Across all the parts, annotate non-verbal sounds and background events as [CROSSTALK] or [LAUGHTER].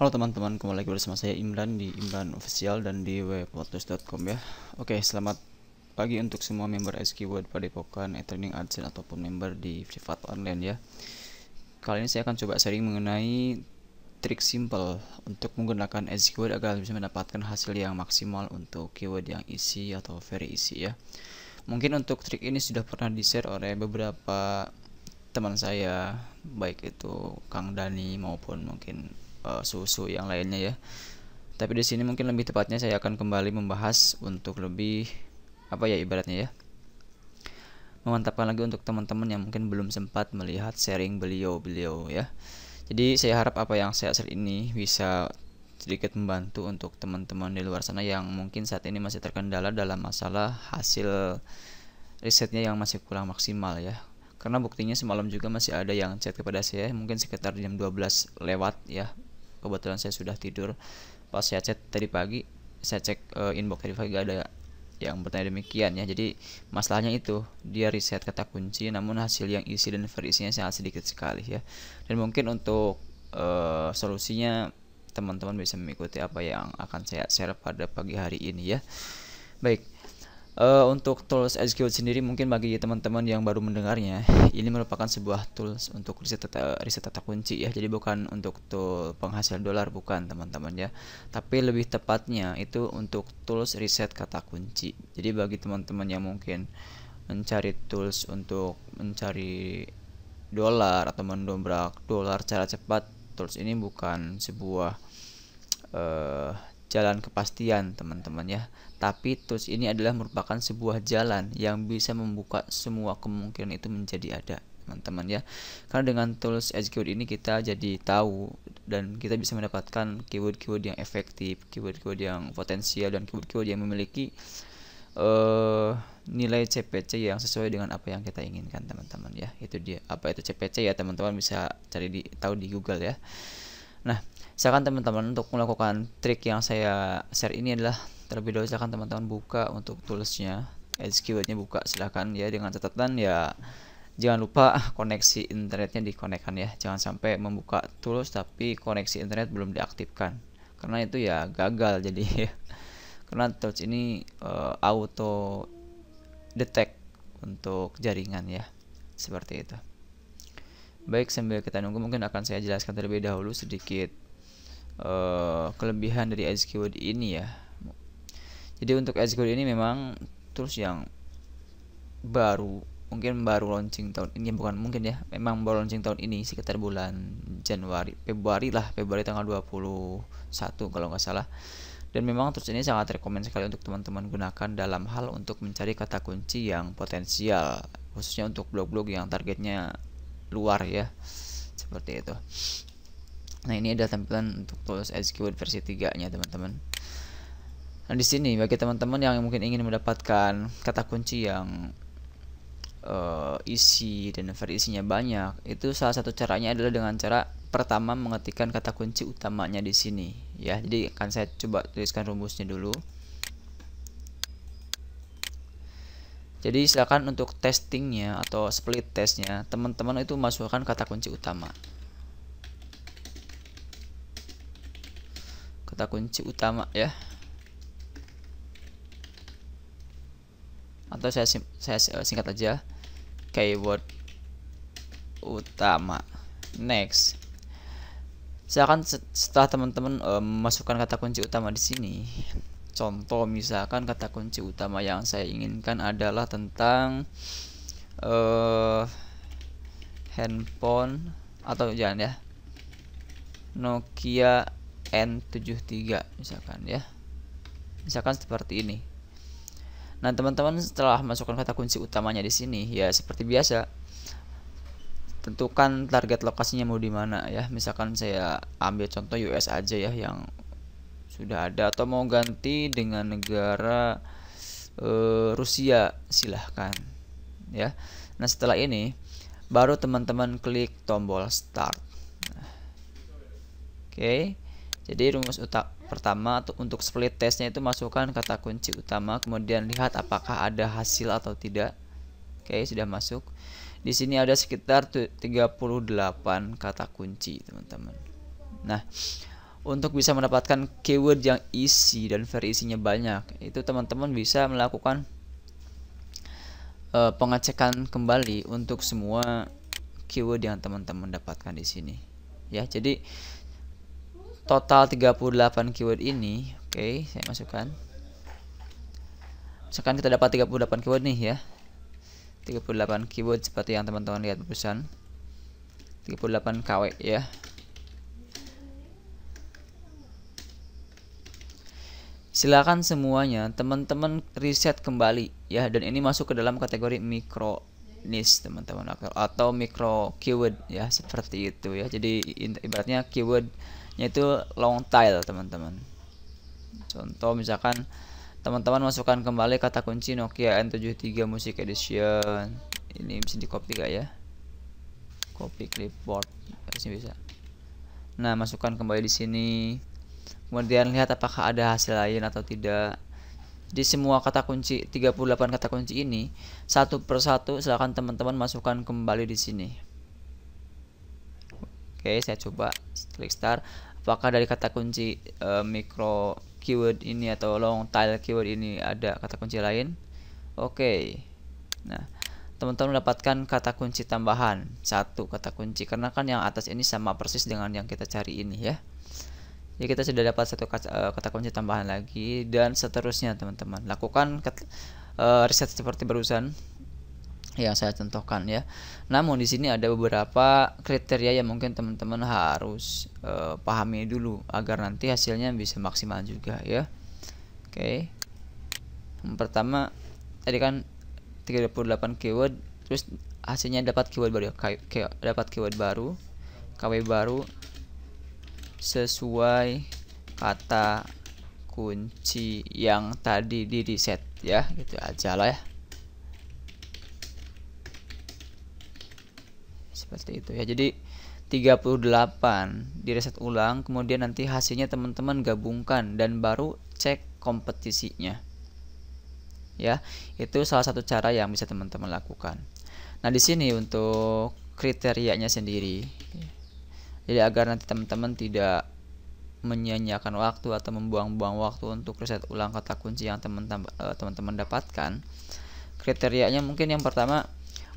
Halo teman-teman, kembali lagi bersama saya Imran di Imran Official dan di webpodcast.com ya. Oke, selamat pagi untuk semua member word Padepokan, e-training AdSense ataupun member di privat online ya. Kali ini saya akan coba sharing mengenai trik simple untuk menggunakan word agar bisa mendapatkan hasil yang maksimal untuk keyword yang isi atau very isi ya. Mungkin untuk trik ini sudah pernah di-share oleh beberapa teman saya, baik itu Kang Dani maupun mungkin uh, susu yang lainnya ya tapi di sini mungkin lebih tepatnya saya akan kembali membahas untuk lebih apa ya ibaratnya ya memantapkan lagi untuk teman-teman yang mungkin belum sempat melihat sharing beliau-beliau ya jadi saya harap apa yang saya share ini bisa sedikit membantu untuk teman-teman di luar sana yang mungkin saat ini masih terkendala dalam masalah hasil risetnya yang masih kurang maksimal ya karena buktinya semalam juga masih ada yang chat kepada saya mungkin sekitar jam 12 lewat ya kebetulan saya sudah tidur pas saya chat tadi pagi saya cek e, inbox tadi pagi gak ada yang bertanya demikian ya jadi masalahnya itu dia riset kata kunci namun hasil yang isi dan verisinya sangat sedikit sekali ya dan mungkin untuk e, solusinya teman-teman bisa mengikuti apa yang akan saya share pada pagi hari ini ya baik uh, untuk tools SQL sendiri mungkin bagi teman-teman yang baru mendengarnya ini merupakan sebuah tools untuk riset tata, riset tata kunci ya jadi bukan untuk tool penghasil dolar bukan teman-teman ya tapi lebih tepatnya itu untuk tools riset kata kunci jadi bagi teman-teman yang mungkin mencari tools untuk mencari dolar atau mendobrak dolar cara cepat tools ini bukan sebuah uh, jalan kepastian, teman-teman ya. Tapi tools ini adalah merupakan sebuah jalan yang bisa membuka semua kemungkinan itu menjadi ada, teman-teman ya. Karena dengan tools edge keyword ini kita jadi tahu dan kita bisa mendapatkan keyword-keyword yang efektif, keyword-keyword yang potensial dan keyword-keyword yang memiliki uh, nilai CPC yang sesuai dengan apa yang kita inginkan teman-teman ya itu dia apa itu CPC ya teman-teman bisa cari di tahu di Google ya Nah, silakan teman-teman untuk melakukan trik yang saya share ini adalah terlebih dahulu silakan teman-teman buka untuk toolsnya, edge keywordnya buka silakan ya dengan catatan ya jangan lupa koneksi internetnya dikonekkan ya jangan sampai membuka tools tapi koneksi internet belum diaktifkan karena itu ya gagal jadi ya. [LAUGHS] karena tools ini uh, auto detect untuk jaringan ya seperti itu Baik, sambil kita nunggu mungkin akan saya jelaskan terlebih dahulu sedikit uh, kelebihan dari edge keyword ini ya. Jadi untuk edge keyword ini memang terus yang baru, mungkin baru launching tahun ini bukan mungkin ya, memang baru launching tahun ini sekitar bulan Januari, Februari lah, Februari tanggal 21 kalau nggak salah. Dan memang terus ini sangat rekomend sekali untuk teman-teman gunakan dalam hal untuk mencari kata kunci yang potensial, khususnya untuk blog-blog yang targetnya luar ya seperti itu nah ini ada tampilan untuk tools edge keyword versi 3 nya teman-teman nah di sini bagi teman-teman yang mungkin ingin mendapatkan kata kunci yang uh, isi dan variasinya banyak itu salah satu caranya adalah dengan cara pertama mengetikkan kata kunci utamanya di sini ya jadi akan saya coba tuliskan rumusnya dulu Jadi silakan untuk testingnya atau split testnya teman-teman itu masukkan kata kunci utama. Kata kunci utama ya. Atau saya saya eh, singkat aja keyword utama. Next. Silakan setelah teman-teman um, eh, masukkan kata kunci utama di sini, contoh misalkan kata kunci utama yang saya inginkan adalah tentang uh, handphone atau jangan ya Nokia N73 misalkan ya misalkan seperti ini nah teman-teman setelah masukkan kata kunci utamanya di sini ya seperti biasa tentukan target lokasinya mau di mana ya misalkan saya ambil contoh US aja ya yang sudah ada atau mau ganti dengan negara e, Rusia silahkan ya nah setelah ini baru teman-teman klik tombol start nah. oke jadi rumus utak pertama untuk split testnya itu masukkan kata kunci utama kemudian lihat apakah ada hasil atau tidak oke sudah masuk di sini ada sekitar 38 kata kunci teman-teman nah untuk bisa mendapatkan keyword yang isi dan verisinya banyak itu teman-teman bisa melakukan uh, pengecekan kembali untuk semua keyword yang teman-teman dapatkan di sini ya jadi total 38 keyword ini oke okay, saya masukkan misalkan kita dapat 38 keyword nih ya 38 keyword seperti yang teman-teman lihat perusahaan 38 KW ya Silakan semuanya teman-teman riset kembali ya dan ini masuk ke dalam kategori mikro niche teman-teman atau mikro keyword ya seperti itu ya. Jadi ibaratnya keywordnya itu long tail teman-teman. Contoh misalkan teman-teman masukkan kembali kata kunci Nokia N73 Music Edition. Ini bisa di copy gak ya? Copy clipboard harusnya bisa. Nah, masukkan kembali di sini kemudian lihat apakah ada hasil lain atau tidak di semua kata kunci 38 kata kunci ini satu persatu silahkan teman-teman masukkan kembali di sini oke saya coba klik start apakah dari kata kunci uh, micro keyword ini atau long tail keyword ini ada kata kunci lain oke nah teman-teman mendapatkan kata kunci tambahan satu kata kunci karena kan yang atas ini sama persis dengan yang kita cari ini ya jadi kita sudah dapat satu eh, kata, kunci tambahan lagi dan seterusnya teman-teman. Lakukan eh, riset seperti barusan yang saya contohkan ya. Namun di sini ada beberapa kriteria yang mungkin teman-teman harus uh, pahami dulu agar nanti hasilnya bisa maksimal juga ya. Oke. Okay. Yang pertama tadi kan 38 keyword terus hasilnya dapat keyword baru ya. dapat keyword baru KW baru sesuai kata kunci yang tadi di reset ya gitu aja lah ya seperti itu ya jadi 38 di reset ulang kemudian nanti hasilnya teman-teman gabungkan dan baru cek kompetisinya ya itu salah satu cara yang bisa teman-teman lakukan nah di sini untuk kriterianya sendiri jadi agar nanti teman-teman tidak menyia-nyiakan waktu atau membuang-buang waktu untuk riset ulang kata kunci yang eh, teman-teman dapatkan kriterianya mungkin yang pertama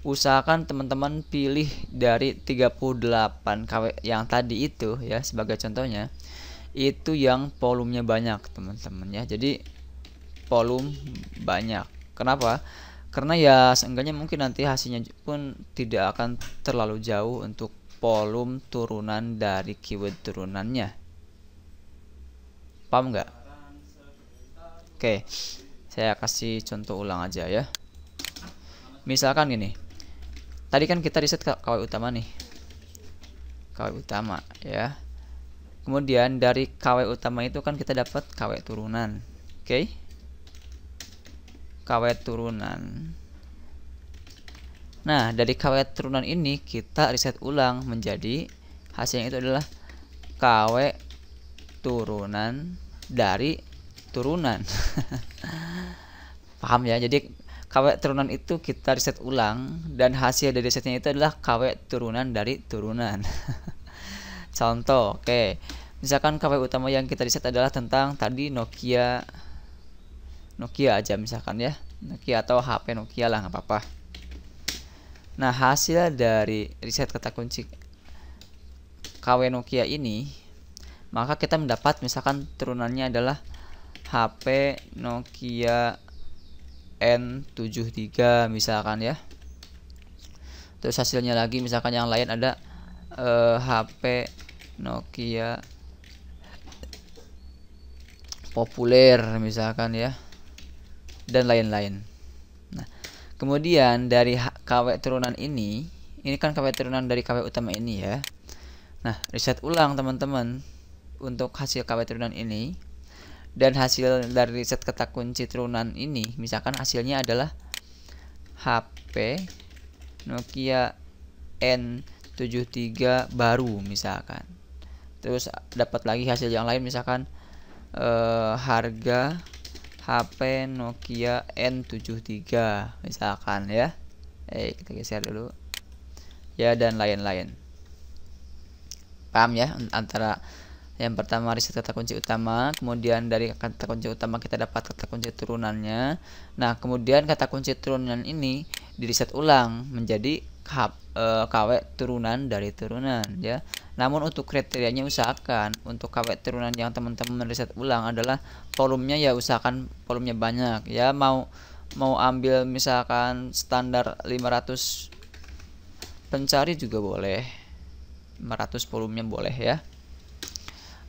usahakan teman-teman pilih dari 38 KW yang tadi itu ya sebagai contohnya itu yang volumenya banyak teman-teman ya jadi volume banyak kenapa karena ya seenggaknya mungkin nanti hasilnya pun tidak akan terlalu jauh untuk volume turunan dari keyword turunannya. Paham nggak? Oke, saya kasih contoh ulang aja ya. Misalkan gini, tadi kan kita riset kawai utama nih, kawai utama ya. Kemudian dari kawai utama itu kan kita dapat kawai turunan, oke? Kawai turunan Nah, dari KW turunan ini kita riset ulang menjadi hasilnya itu adalah KW turunan dari turunan. [LAUGHS] Paham ya? Jadi KW turunan itu kita riset ulang dan hasil dari risetnya itu adalah KW turunan dari turunan. [LAUGHS] Contoh, oke. Okay. Misalkan KW utama yang kita riset adalah tentang tadi Nokia Nokia aja misalkan ya. Nokia atau HP Nokia lah nggak apa-apa. Nah, hasil dari riset kata kunci KW Nokia ini, maka kita mendapat misalkan turunannya adalah HP Nokia N73 misalkan ya. Terus hasilnya lagi misalkan yang lain ada eh, HP Nokia populer misalkan ya dan lain-lain. Kemudian dari KW turunan ini, ini kan KW turunan dari KW utama ini ya. Nah, riset ulang teman-teman untuk hasil KW turunan ini dan hasil dari riset kata kunci turunan ini, misalkan hasilnya adalah HP Nokia N73 baru misalkan. Terus dapat lagi hasil yang lain misalkan e, harga HP Nokia N73 misalkan ya eh kita geser dulu ya dan lain-lain paham ya antara yang pertama riset kata kunci utama kemudian dari kata kunci utama kita dapat kata kunci turunannya nah kemudian kata kunci turunan ini diriset ulang menjadi hab, e, eh, KW turunan dari turunan ya. Namun untuk kriterianya usahakan untuk KW turunan yang teman-teman riset ulang adalah volumenya ya usahakan volumenya banyak ya mau mau ambil misalkan standar 500 pencari juga boleh 500 volumenya boleh ya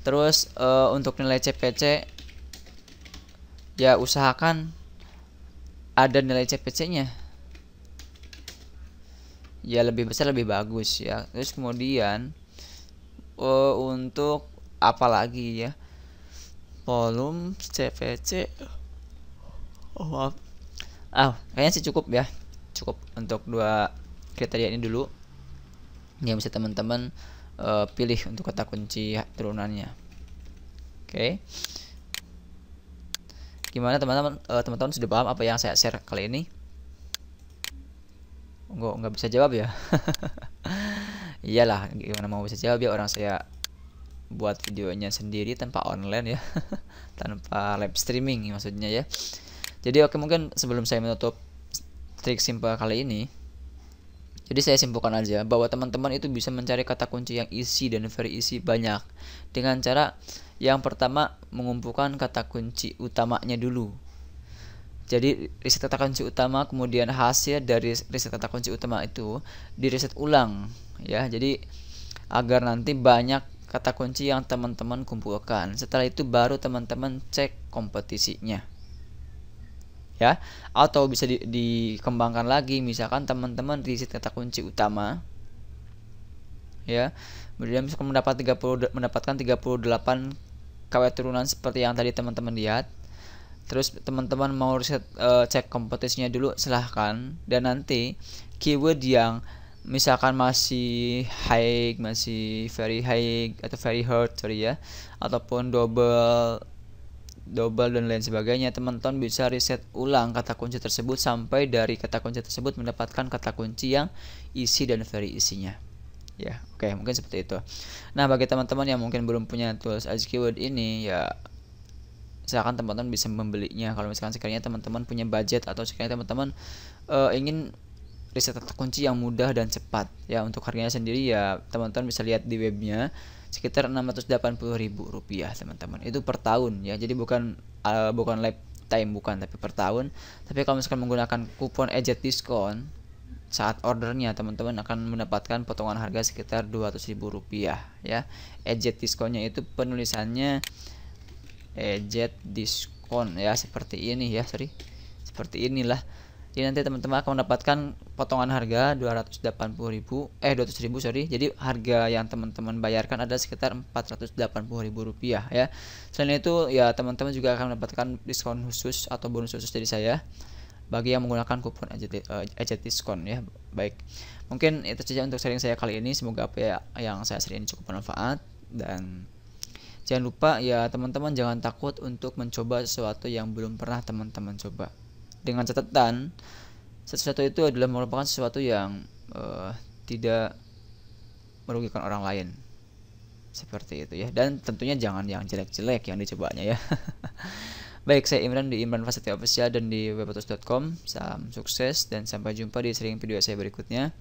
terus e, untuk nilai CPC ya usahakan ada nilai CPC nya ya lebih besar lebih bagus ya terus kemudian uh, untuk apa lagi ya volume CVC oh maaf ah kayaknya sih cukup ya cukup untuk dua kriteria ini dulu yang bisa teman-teman uh, pilih untuk kata kunci turunannya oke okay. gimana teman-teman uh, teman-teman sudah paham apa yang saya share kali ini nggak nggak bisa jawab ya [LAUGHS] iyalah gimana mau bisa jawab ya orang saya buat videonya sendiri tanpa online ya [LAUGHS] tanpa live streaming maksudnya ya jadi oke mungkin sebelum saya menutup trik simpel kali ini jadi saya simpulkan aja bahwa teman-teman itu bisa mencari kata kunci yang isi dan very isi banyak dengan cara yang pertama mengumpulkan kata kunci utamanya dulu jadi riset kata kunci utama kemudian hasil dari riset kata kunci utama itu diriset ulang ya. Jadi agar nanti banyak kata kunci yang teman-teman kumpulkan. Setelah itu baru teman-teman cek kompetisinya. Ya, atau bisa di, dikembangkan lagi misalkan teman-teman riset kata kunci utama ya. Kemudian misalkan mendapat 30 mendapatkan 38 KW turunan seperti yang tadi teman-teman lihat terus teman-teman mau riset uh, eh, cek kompetisinya dulu silahkan dan nanti keyword yang misalkan masih high masih very high atau very hard sorry ya ataupun double double dan lain sebagainya teman-teman bisa riset ulang kata kunci tersebut sampai dari kata kunci tersebut mendapatkan kata kunci yang isi dan very isinya ya oke okay, mungkin seperti itu nah bagi teman-teman yang mungkin belum punya tools as keyword ini ya silakan teman-teman bisa membelinya kalau misalkan sekiranya teman-teman punya budget atau sekiranya teman-teman uh, ingin riset kunci yang mudah dan cepat ya untuk harganya sendiri ya teman-teman bisa lihat di webnya sekitar 680 ribu rupiah teman-teman itu per tahun ya jadi bukan uh, bukan lifetime bukan tapi per tahun tapi kalau misalkan menggunakan kupon ejet diskon saat ordernya teman-teman akan mendapatkan potongan harga sekitar 200 ribu rupiah ya ejet diskonnya itu penulisannya ejet eh, diskon ya seperti ini ya sorry seperti inilah jadi nanti teman-teman akan mendapatkan potongan harga 280.000 eh 200.000 sorry. Jadi harga yang teman-teman bayarkan ada sekitar 480.000 rupiah ya. Selain itu ya teman-teman juga akan mendapatkan diskon khusus atau bonus khusus dari saya bagi yang menggunakan kupon ejet uh, eh, diskon ya. Baik. Mungkin itu saja untuk sharing saya kali ini. Semoga apa ya yang saya sharing cukup bermanfaat dan jangan lupa ya teman-teman jangan takut untuk mencoba sesuatu yang belum pernah teman-teman coba dengan catatan sesuatu itu adalah merupakan sesuatu yang uh, tidak merugikan orang lain seperti itu ya dan tentunya jangan yang jelek-jelek yang dicobanya ya [LAUGHS] baik saya Imran di Imran Fasati Official dan di webatus.com salam sukses dan sampai jumpa di sering video saya berikutnya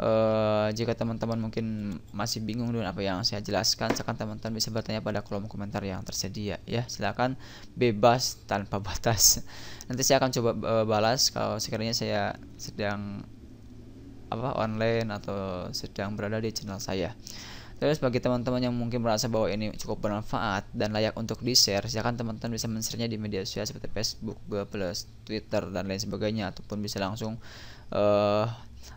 Eh, jika teman-teman mungkin masih bingung dengan apa yang saya jelaskan, silakan teman-teman bisa bertanya pada kolom komentar yang tersedia ya. Silakan bebas tanpa [LAUGHS] batas. Nanti saya akan coba uh, balas kalau sekiranya saya sedang apa online atau sedang berada di channel saya. Terus bagi teman-teman yang mungkin merasa bahwa ini cukup bermanfaat dan layak untuk di-share, silakan teman-teman bisa men di media sosial seperti Facebook, Google+, Twitter dan lain sebagainya ataupun bisa langsung uh,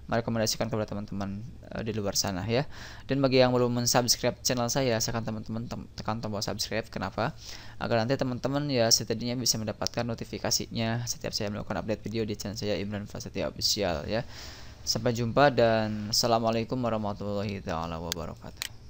merekomendasikan kepada teman-teman uh, di luar sana ya. Dan bagi yang belum mensubscribe channel saya, silakan teman-teman tekan tombol subscribe. Kenapa? Agar nanti teman-teman ya setidaknya bisa mendapatkan notifikasinya setiap saya melakukan update video di channel saya Imran Fasati Official ya. Sampai jumpa dan assalamualaikum warahmatullahi taala wabarakatuh.